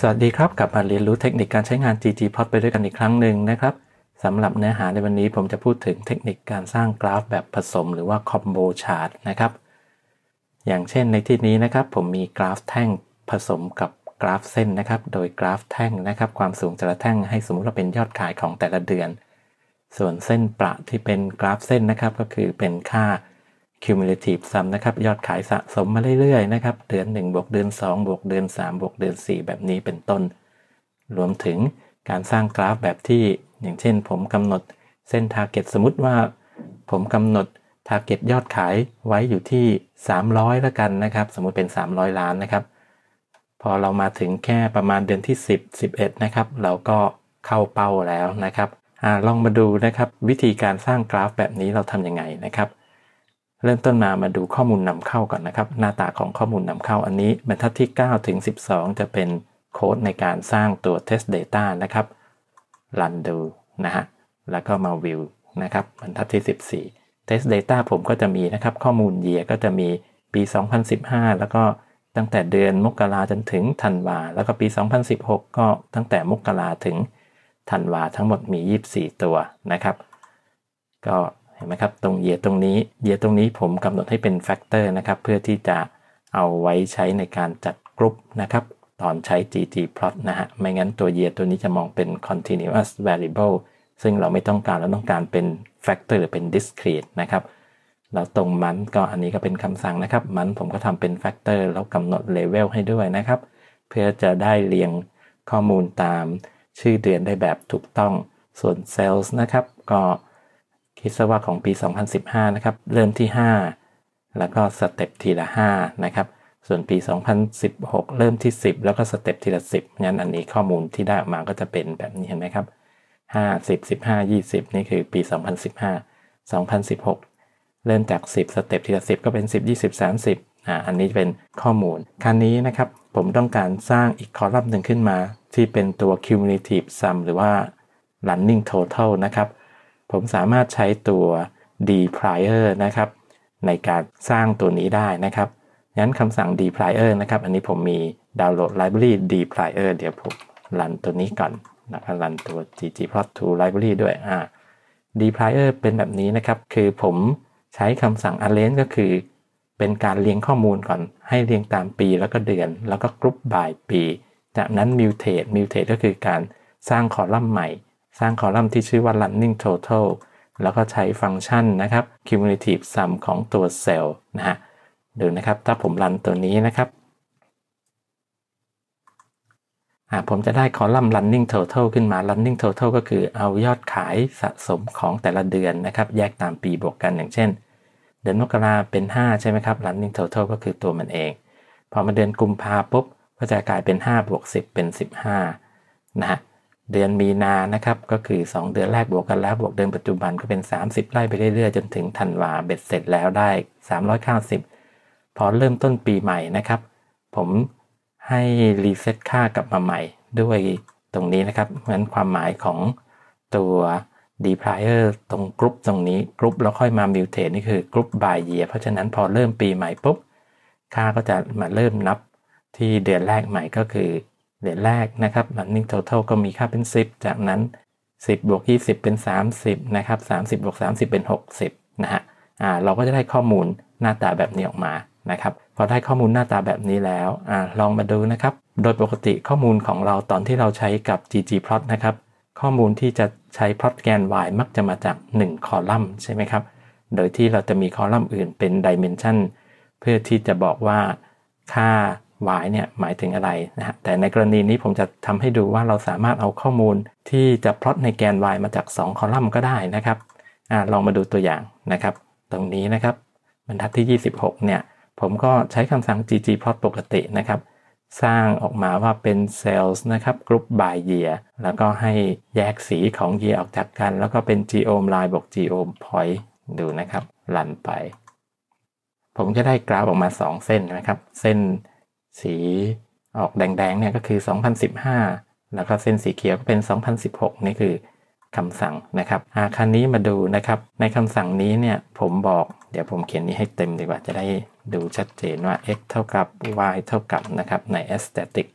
สวัสดีครับกับมาเรียนรู้เทคนิคการใช้งาน ggplot ไปด้วยกันอีกครั้งหนึ่งนะครับสำหรับเนื้อหาในวันนี้ผมจะพูดถึงเทคนิคการสร้างกราฟแบบผสมหรือว่าคอมโบชาร์ตนะครับ อย่างเช่นในที่นี้นะครับผมมีกราฟแท่งผสมกับกราฟเส้นนะครับโดยกราฟแท่งนะครับความสูงแต่ละแท่ง ให้สมมติว่าเป็นยอดขายของแต่ละเดือน ส่วนเส้นประที่เป็นกราฟเส้นนะครับก็คือเป็นค่า cumulative sum นะครับยอดขายสะสมมาเรื่อยๆ นะครับเดือน1บวกเดือน2บวกเดือน3บวกเดือน 4 แบบนี้เป็นต้นรวมถึงการสร้างกราฟแบบที่อย่างเช่น ผมกำหนดเส้น target สมมติว่า ผมกำหนด target ยอดขายไว้อยู่ที่300แล้วกันนะครับ สมมติเป็น 300 ล้านนะครับ พอเรามาถึงแค่ประมาณเดือนที่10 11นะครับ เราก็เข้าเป้าแล้วนะครับอลองมาดูนะครับวิธีการสร้างกราฟแบบนี้เราทำยังไงนะครับเริ่มต้นมามาดูข้อมูลนำเข้าก่อนนะครับ หน้าตาของข้อมูลนำเข้าอันนี้บรรทัดที่9ถึง12จะเป็นโค้ดในการสร้างตัว test data นะครับรันดูนะฮะแล้วก็มาวิวนะครับบรรทัดที่14 test data ผมก็จะมีนะครับ ข้อมูลเยียก็จะมีปี 2015 แล้วก็ตั้งแต่เดือนมกราจนถึงธันวาแล้วก็ปี 2016 ก็ตั้งแต่มกราถึงธันวาทั้งหมดมี 24 ตัวนะครับ ก็เห็นไหมครับตรงเหยียดตรงนี้เหยียดตรงนี้ผมกำหนดให้เป็นแฟกเตอร์นะครับ เพื่อที่จะเอาไว้ใช้ในการจัดกรุ๊ปนะครับตอนใช้ ggplot นะฮะไม่งั้นตัวยียดตัวนี้จะมองเป็น continuous variable ซึ่งเราไม่ต้องการเราต้องการเป็นแฟกเตอร์หรือเป็น discrete นะครับแล้วตรงมันก็อันนี้ก็เป็นคำสั่งนะครับมันผมก็ทำเป็นแฟกเตอร์แล้วกำหนดเลเวลให้ด้วยนะครับ เพื่อจะได้เรียงข้อมูลตามชื่อเดือนได้แบบถูกต้องส่วน sales นะครับ ก็คิดซะว่าของปี 2015 นะครับ เริ่มที่ 5 แล้วก็สเต็ปทีละ 5 นะครับ ส่วนปี 2016 เริ่มที่ 10 แล้วก็สเต็ปทีละ10งั้นอันนี้ข้อมูลที่ได้ออกมาก็จะเป็นแบบนี้เห็นไหมครับ5 10 15 20 นี่คือปี 2015 2016 เริ่มจาก10สเต็ปทีละ10 ก็เป็น 10 20 30อ่า อันนี้เป็นข้อมูล คราวนี้นะครับผมต้องการสร้างอีกคอลัมน์หนึ่งขึ้นมา ที่เป็นตัว cumulative sum หรือว่า running total นะครับผมสามารถใช้ตัว dprior นะครับในการสร้างตัวนี้ได้นะครับงั้นคำสั่ง dprior นะครับ อันนี้ผมมีดาวน์โหลด library dprior เดี๋ยวผม รันตัวนี้ก่อนนะครับรันตัว ggplot2 library ด้วยอ่า dprior เป็นแบบนี้นะครับ คือผมใช้คำสั่ง arrange ก็คือ เป็นการเรียงข้อมูลก่อน ให้เรียงตามปีแล้วก็เดือน แล้วก็กรุ๊ป by ปี จากนั้น mutate mutate ก็คือการสร้างคอลัมน์ใหม่สร้างคอลัมน์ที่ชื่อว่า running total แล้วก็ใช้ฟังก์ชันนะครับ cumulative sum ของตัวเซลล์นะฮะดูนะครับถ้าผมรันตัวนี้นะครับผมจะได้คอลัมน์ running total ขึ้นมา running total ก็คือ เอายอดขายสะสมของแต่ละเดือนนะครับ แยกตามปีบวกกันอย่างเช่น เดือนมกราเป็น 5 ใช่ไหมครับ running total ก็คือตัวมันเอง พอมาเดือนกุมภาปุ๊บก็จะกลายเป็น5บวก10เป็น 15 นะฮะเดือนมีนานะครับ ก็คือ 2 เดือนแรกบวกกันแล้ว บวกเดือนปัจจุบันก็เป็น 30ไล่ไปเรื่อยๆ จนถึงธันวาเบ็ดเสร็จแล้วได้390พอเริ่มต้นปีใหม่นะครับ ผมให้รีเซ็ตค่ากลับมาใหม่ด้วยตรงนี้นะครับเพรานั้นความหมายของตัว d e p l i e r ตรงกรุ๊ปตรงนี้ กรุ๊ปแล้วค่อยมามิวเทนนี่คือกรุ๊ปายเยียเพราะฉะนั้นพอเริ่มปีใหม่ปุ๊บค่าก็จะมาเริ่มนับที่เดือนแรกใหม่ก็คือเดทแรกนะครับ running total ก็มีค่าเป็น 10 จากนั้น 10บวก20 เป็น 30นะครับ30บวก30 เป็น 60 นะฮะอ่าเราก็จะได้ข้อมูลหน้าตาแบบนี้ออกมานะครับพอได้ข้อมูลหน้าตาแบบนี้แล้วอ่าลองมาดูนะครับ โดยปกติข้อมูลของเราตอนที่เราใช้กับ ggplot นะครับข้อมูลที่จะใช้ p l o t แกน y มักจะมาจาก 1 คอลัมน์ใช่ไหมครับโดยที่เราจะมีคอลัมน์อื่นเป็นดิเมนชันเพื่อที่จะบอกว่าค่าวยเนี่ยหมายถึงอะไรนะฮะแต่ในกรณีนี้ผมจะทำให้ดูว่าเราสามารถเอาข้อมูลที่จะพลอตในแกน y มาจาก 2 คอลัมน์ก็ได้นะครับอลองมาดูตัวอย่างนะครับ ตรงนี้นะครับบรรทัดที่ 26 เนี่ย ผมก็ใช้คำสั่ง ggplot ปกตินะครับ สร้างออกมาว่าเป็นเซลส์นะครับกรุบ u p b ย y ย a r แล้วก็ให้แยกสีของเย a r ออกจากกัน แล้วก็เป็น geom line บวก geom point ดูนะครับลันไป ผมจะได้กราฟออกมา 2 เส้นนะครับ เส้นสีออกแดงๆเนี่ยก็คือ 2015 แล้วก็เส้นสีเขียวก็เป็น 2016นี่คือคำสั่งนะครับ อาคันนี้มาดูนะครับ ในคำสั่งนี้เนี่ยผมบอก เดี๋ยวผมเขียนนี้ให้เต็มดีกว่าจะได้ดูชัดเจนว่า x เท่ากับ y เท่ากับนะครับใน aesthetic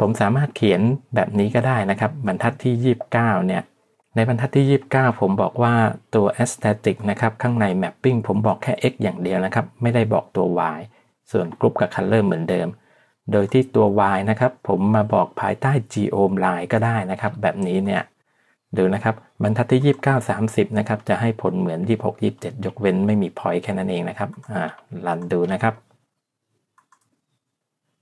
ผมสามารถเขียนแบบนี้ก็ได้นะครับบรรทัดที่ 29 เนี่ย ในบรรทัดที่ 29 ผมบอกว่าตัว aesthetic นะครับข้างใน mapping ผมบอกแค่ x อย่างเดียวนะครับไม่ได้บอกตัว y ส่วนกรุ๊ปกับคันเลอร์เหมือนเดิม โดยที่ตัว y นะครับ ผมมาบอกภายใต้ geom line ก็ได้นะครับ แบบนี้เนี่ย ดูนะครับบรรทัดที่29 30 นะครับ จะให้ผลเหมือน26 27 ยกเว้น ไม่มี point แค่นั้นเองนะครับอ่าลันดูนะครับ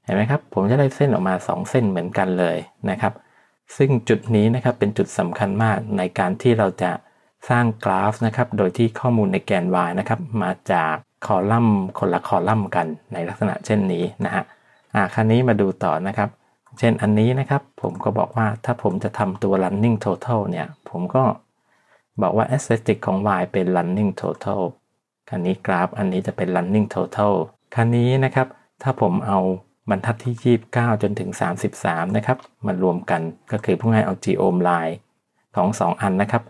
เห็นไหมครับ ผมจะได้เส้นออกมา 2 เส้นเหมือนกันเลยนะครับ ซึ่งจุดนี้นะครับเป็นจุดสำคัญมากในการที่เราจะสร้างกราฟนะครับ โดยที่ข้อมูลในแกน y นะครับมาจากคอลัมน์คนละคอลัมน์กันในลักษณะเช่นนี้นะฮะอ่าคันนี้มาดูต่อนะครับ เช่นอันนี้นะครับผมก็บอกว่าถ้าผมจะทำตัว running total เนี่ย ผมก็บอกว่า aesthetic ของ y เป็น running total คันนี้กราฟอันนี้จะเป็น running total คันนี้นะครับถ้าผมเอาบรรทัดที่29จนถึง33นะครับมารวมกันก็คือผู้่ห้เอา geom line ของ 2 อันนะครับ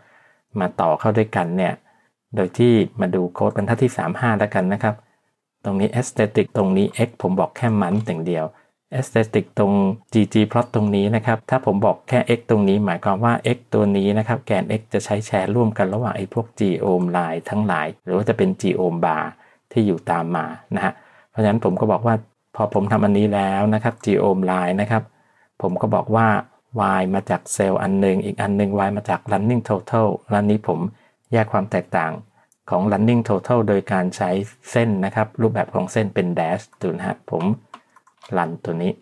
มาต่อเข้าด้วยกันเนี่ยโดยที่มาดูโค้ดบรรทัดที่ 35 แล้วกันนะครับ ตรงนี้ aesthetic ตรงนี้ x ผมบอกแค่มันอย่างเดียว aesthetic ตรง gg plot ตรงนี้นะครับ ถ้าผมบอกแค่ x ตรงนี้หมายความว่า x ตัวนี้นะครับ แกน x จะใช้แชร์ร่วมกันระหว่างไอ้พวก g o m line ทั้งหลาย หรือว่าจะเป็น g o m bar ที่อยู่ตามมานะฮะ เพราะฉะนั้นผมก็บอกว่า พอผมทำอันนี้แล้วนะครับ g o m line นะครับผมก็บอกว่า y มาจากเซลล์อันหนึ่งอีกอันหนึ่ง y มาจาก running total แล้วนี้ผมแยกความแตกต่างของ running total โดยการใช้เส้นนะครับ รูปแบบของเส้นเป็น dash ัวนะผม run ตัวนี้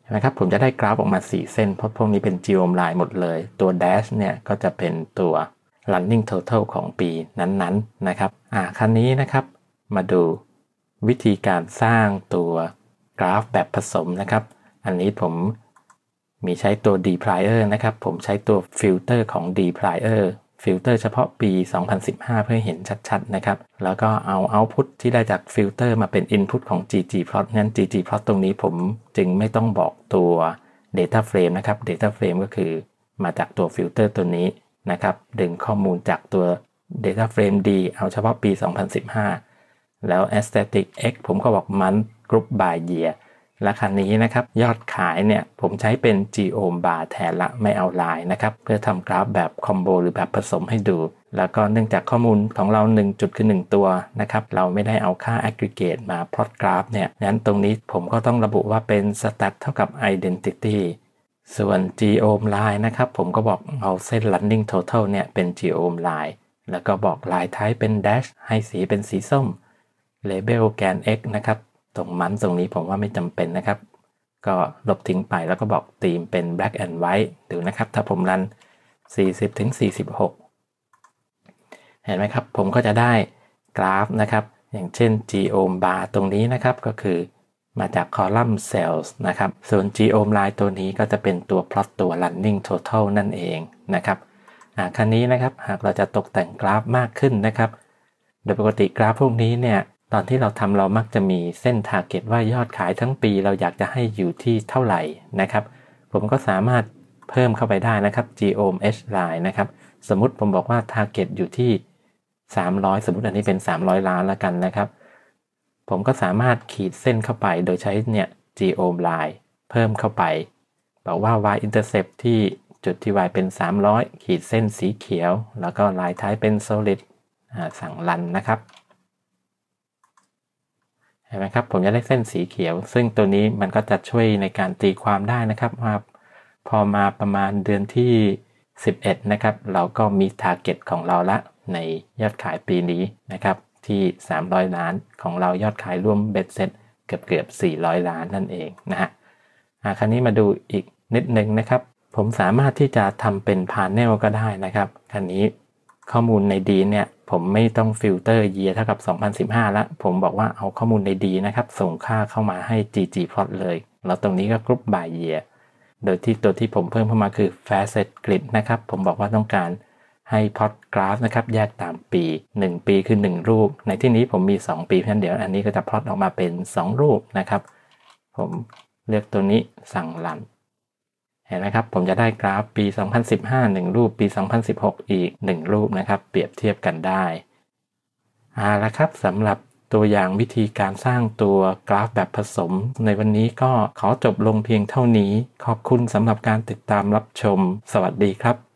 เห็นมครับ ผมจะได้กราฟออกมา 4 เส้น เพราะพวกนี้เป็น g e o m l i n e หมดเลย ตัว dash เนี่ยก็จะเป็นตัว running total ของปีนั้นๆนนนะครับ อ่าครั้นี้นะครับมาดูวิธีการสร้างตัวกราฟแบบผสมนะครับ อันนี้ผมมีใช้ตัว dplyr นะครับ ผมใช้ตัวฟิลเตอร์ของ dplyr ฟิลเตอร์เฉพาะปี 2015 เพื่อเห็นชัดๆ นะครับ แล้วก็เอา Output ที่ได้จากฟิลเตอร์มาเป็น Input ของ ggplot งั้น ggplot ตรงนี้ผมจึงไม่ต้องบอกตัว Data Frame นะครับ Data Frame ก็คือมาจากตัวฟิลเตอร์ตัวนี้นะครับ ดึงข้อมูลจากตัว Data Frame D เอาเฉพาะปี 2015 แล้ว Aesthetic X ผมก็บอกมัน Group by Year และคันนี้นะครับยอดขายเนี่ยผมใช้เป็น g o m bar แทนละไม่เอาลายนะครับเพื่อทำกราฟแบบคอมโบหรือแบบผสมให้ดู แล้วก็เนื่องจากข้อมูลของเรา1จุดคือ1ตัวนะครับเราไม่ได้เอาค่า aggregate มาพลอตกราฟเนี่ยงั้นตรงนี้ผมก็ต้องระบุว่าเป็น stat เท่ากับ identity ส่วน g o m line นะครับผมก็บอกเอาเส้น running total เนี่ยเป็น g o m line แล้วก็บอกลายท้ายเป็น dash ให้สีเป็นสีส้ม label แกน x นะครับตรงมันตรงนี้ผมว่าไม่จำเป็นนะครับ ก็ลบทิ้งไปแล้วก็บอกธีมเป็น black and white ดูนะครับ ถ้าผมรัน 40ถึง46 เห็นไหมครับผมก็จะได้กราฟนะครับ อย่างเช่น geom bar ตรงนี้นะครับก็คือมาจากคอลัมน์ Cells นะครับส่วน Geom Line ตัวนี้ก็จะเป็นตัว plot ตัว Running Total นั่นเองนะครับคันนี้นะครับหากเราจะตกแต่งกราฟมากขึ้นนะครับ โดยปกติกราฟพวกนี้เนี่ยตอนที่เราทำเรามักจะมีเส้นทาร์เก็ตว่ายอดขายทั้งปีเราอยากจะให้อยู่ที่เท่าไหร่นะครับ ผมก็สามารถเพิ่มเข้าไปได้นะครับ GOMH line นะครับสมมติผมบอกว่าทาร์เก็ตอยู่ที่ 300 สมมติอันนี้เป็น 300 ล้านแล้วกันนะครับ ผมก็สามารถขีดเส้นเข้าไปโดยใช้เนี่ย GOM line เพิ่มเข้าไป บอกว่า y intercept ที่จุดที่ y เป็น 300 ขีดเส้นสีเขียว แล้วก็ลายท้ายเป็น solid สั่งรันนะครับห็นไหมครับผมจะได้เส้นสีเขียว ซึ่งตัวนี้มันก็จะช่วยในการตีความได้นะครับว่าพอมาประมาณเดือนที่ 11 นะครับ เราก็มีทาร์เก็ตของเราละในยอดขายปีนี้นะครับ ที่ 300 ล้านของเรายอดขายร่วมเบ็ดเซ็ตเกือบเกือบ 400 ล้านนั่นเองนะฮะคราวนี้มาดูอีกนิดนึงนะครับ ผมสามารถที่จะทำเป็นพาเนลก็ได้นะครับ คราวนี้ข้อมูลในดีเนี่ย ผมไม่ต้องฟิลเตอร์เย a เท่ากับ 2015ละผมบอกว่าเอาข้อมูลในดีนะครับ ส่งค่าเข้ามาให้ ggplot เลย แล้วตรงนี้ก็กรุ๊ปายเย a ยโดยที่ตัวที่ผมเพิ่มเข้ามาคือ facet grid นะครับ ผมบอกว่าต้องการให้พ o อตกราฟนะครับ แยกตามปี 1 ปีคือ 1 รูป ในที่นี้ผมมี 2 ปีเพียงนเดียวอันนี้ก็จะพลอตออกมาเป็น2 รูปนะครับผมเลือกตัวนี้สั่งรันเห็นไหมครับผมจะได้กราฟปี 2015 1 รูปปี 2016 อีก 1 รูปนะครับเปรียบเทียบกันได้เอาละครับสำหรับตัวอย่างวิธีการสร้างตัวกราฟแบบผสมในวันนี้ก็ขอจบลงเพียงเท่านี้ขอบคุณสำหรับการติดตามรับชมสวัสดีครับ